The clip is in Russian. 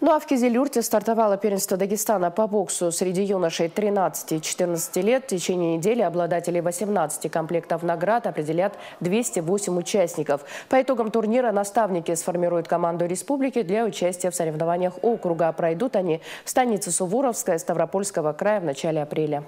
Ну а в Кизилюрте стартовало первенство Дагестана по боксу среди юношей 13 14 лет. В течение недели обладатели 18 комплектов наград определят 208 участников. По итогам турнира наставники сформируют команду республики для участия в соревнованиях округа. Пройдут они в станице Суворовская Ставропольского края в начале апреля.